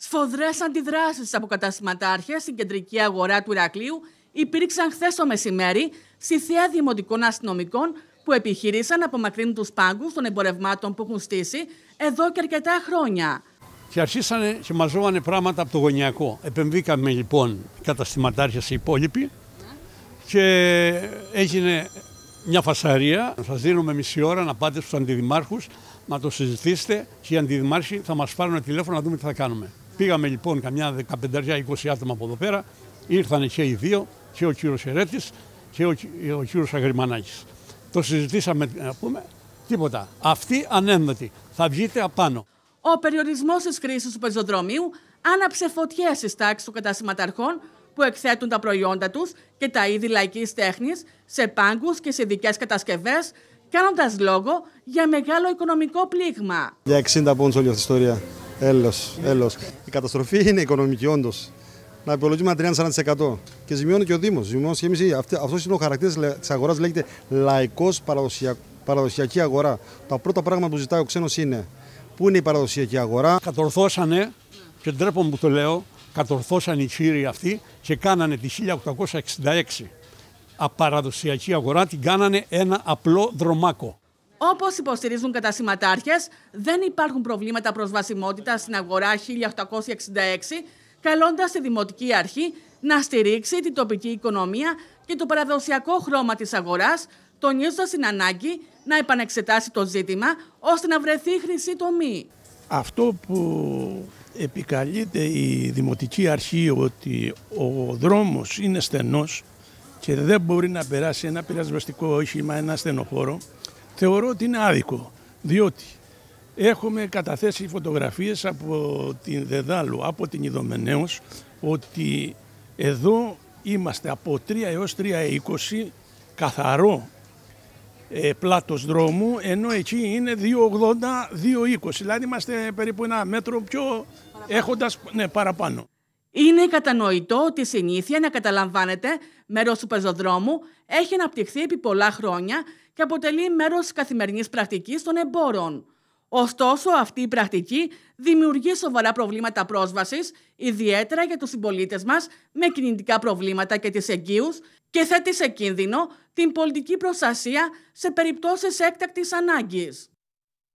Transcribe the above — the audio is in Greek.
Σφοδρές αντιδράσεις από καταστηματάρχες στην κεντρική αγορά του Ηρακλείου υπήρξαν χθες το μεσημέρι στη θέα δημοτικών αστυνομικών που επιχείρησαν να απομακρύνουν τους πάγκους των εμπορευμάτων που έχουν στήσει εδώ και αρκετά χρόνια. Και αρχίσανε και μαζόβανε πράγματα από το γωνιακό. Επεμβήκαμε λοιπόν καταστηματάρχες οι υπόλοιποι και έγινε μια φασαρία. Σας δίνουμε μισή ώρα να πάτε στους αντιδημάρχους, να το συζητήσετε και οι αντιδημάρχοι θα μας πάρουν τηλέφωνο να δούμε τι θα κάνουμε. Πήγαμε λοιπόν καμιά 15-20 άτομα από εδώ πέρα, ήρθαν και οι δύο, και ο κύριος Ερέτης και ο, ο κύριος Αγριμανάκης. Το συζητήσαμε, να πούμε, τίποτα. Αυτή ανένδοτη. θα βγείτε απάνω. Ο περιορισμός της χρήσης του πεζοδρομίου άναψε φωτιές στις τάξεις των κατασυμματαρχών που εκθέτουν τα προϊόντα τους και τα είδη λαϊκής τέχνης σε πάγκους και σε ειδικές κατασκευές, κάνοντας λόγο για μεγάλο οικονομικό πλήγμα. Για 60 πόντους όλη αυτή η ιστορία. Έλος, έλος. Η καταστροφή είναι οικονομική όντως. Να υπολογίζουμε Και ζημιώνει και ο Δήμος. Ζημιώνει Αυτός είναι ο χαρακτήρας της αγοράς, λέγεται λαϊκός παραδοσιακή αγορά. Τα πρώτα πράγματα που ζητάει ο ξένος είναι πού είναι η παραδοσιακή αγορά. Κατορθώσανε, και ντρέπομαι που το λέω, κατορθώσαν οι κύριοι αυτοί και κάνανε τη 1866 απαραδοσιακή αγορά, την κάνανε ένα απλό δρομάκο. Όπως υποστηρίζουν κατασυμματάρχε, δεν υπάρχουν προβλήματα προσβασιμότητας στην αγορά 1866, καλώντας τη Δημοτική Αρχή να στηρίξει την τοπική οικονομία και το παραδοσιακό χρώμα της αγοράς, τονίζοντας την ανάγκη να επανεξετάσει το ζήτημα ώστε να βρεθεί χρυσή τομή. Αυτό που επικαλείται η Δημοτική Αρχή ότι ο δρόμος είναι στενός και δεν μπορεί να περάσει ένα πυρασβεστικό όχημα, ένα στενοχώρο θεωρώ ότι είναι άδικο, διότι έχουμε καταθέσει φωτογραφίες από την Δεδάλου, από την Ιδωμενέως, ότι εδώ είμαστε από 3 έως 3,20 καθαρό ε, πλάτος δρόμου, ενώ εκεί είναι 2,80-2,20, δηλαδή είμαστε περίπου ένα μέτρο πιο έχοντας ναι, παραπάνω. Είναι κατανοητό ότι η συνήθεια να καταλαμβάνεται μέρος του πεζοδρόμου έχει αναπτυχθεί επί πολλά χρόνια και αποτελεί μέρος τη καθημερινής πρακτικής των εμπόρων. Ωστόσο, αυτή η πρακτική δημιουργεί σοβαρά προβλήματα πρόσβασης, ιδιαίτερα για τους συμπολίτες μας με κινητικά προβλήματα και τις εγγύου, και θέτει σε κίνδυνο την πολιτική προστασία σε περιπτώσεις έκτακτης ανάγκης.